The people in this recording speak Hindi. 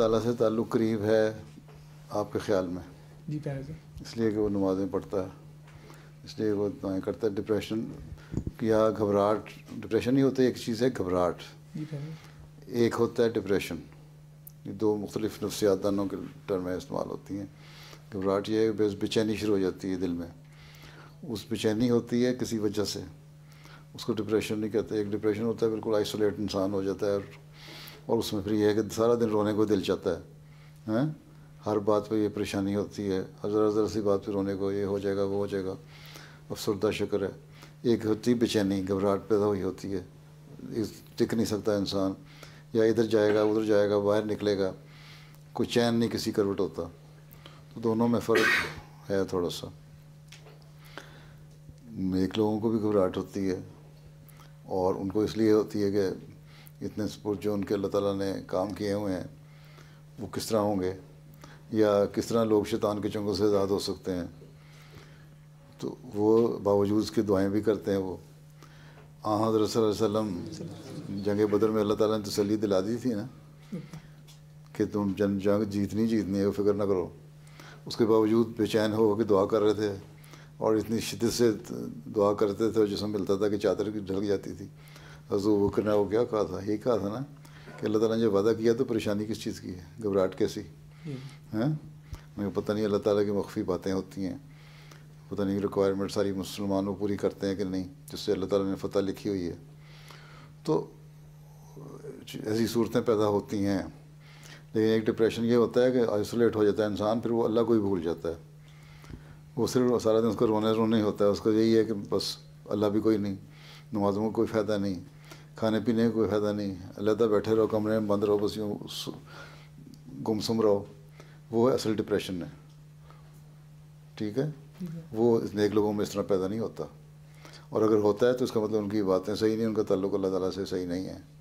ताला से ताल्लुक़ करीब है आपके ख्याल में जी सर तो। इसलिए कि वो नमाज़ें पढ़ता है इसलिए वो दुआएँ करता है डिप्रेशन या घबराहट डिप्रेशन ही होता है एक चीज़ है घबराहट तो। एक होता है डिप्रेशन ये दो मुख्तलिफ नफसियात दानों के टर्म में इस्तेमाल होती हैं घबराहट यह है बेचैनी शुरू हो जाती है दिल में उस बेचैनी होती है किसी वजह से उसको डिप्रेशन नहीं कहते एक डिप्रेशन होता है बिल्कुल आइसोलेट इंसान हो जाता है और और उसमें फिर यह है कि सारा दिन रोने को दिल चाहता है हैं हर बात पे ये परेशानी होती है हज़र हज़र सी बात पे रोने को ये हो जाएगा वो हो जाएगा अफसरदा शक्र है एक होती बेचैनी घबराहट पैदा हुई होती है टिक नहीं सकता इंसान या इधर जाएगा उधर जाएगा बाहर निकलेगा कोई चैन नहीं किसी करवट होता तो दोनों में फ़र्क है थोड़ा सा एक लोगों को भी घबराहट होती है और उनको इसलिए होती है कि इतने सपोर्ट जो उनके अल्लाह ताला ने काम किए हुए हैं वो किस तरह होंगे या किस तरह लोग शैतान के चंगों से आज़ाद हो सकते हैं तो वो बावजूद उसकी दुआएं भी करते हैं वो आ हजर सल्लम जंग बदर में अल्लाह ताला ने तसली दिला दी थी ना कि तुम जन जंग जीतनी जीतनी है वो फिक्र ना करो उसके बावजूद बेचैन हो कि दुआ कर रहे थे और इतनी शिद्दत से दुआ करते थे और जिसमें मिलता था कि चादर की ढल जाती थी हजू बकर ने वो क्या कहा था यही कहा था ना कि अल्लाह ताला ने जब वादा किया तो परेशानी किस चीज़ की है घबराहट कैसी है मुझे पता नहीं अल्लाह ताला की मख्फी बातें होती हैं पता नहीं रिक्वायरमेंट सारी मुसलमानों पूरी करते हैं कि नहीं जिससे अल्लाह ताला ने फतह लिखी हुई है तो ऐसी सूरतें पैदा होती हैं लेकिन एक डिप्रेशन ये होता है कि आइसोलेट हो जाता है इंसान फिर वो अल्लाह को ही भूल जाता है वो सिर्फ सारा दिन उसको रोने रोने ही होता है उसको यही है कि बस अल्लाह भी कोई नहीं नमाजों में कोई फ़ायदा नहीं खाने पीने का कोई फ़ायदा नहीं अलहदा बैठे रहो कमरे में बंद रहो बस यूँ गुमसुम रहो वो है असल डिप्रेशन है ठीक है वो नेक लोगों में इस तरह पैदा नहीं होता और अगर होता है तो इसका मतलब उनकी बातें सही नहीं उनका ताल्लुक अल्लाह ताला से सही नहीं है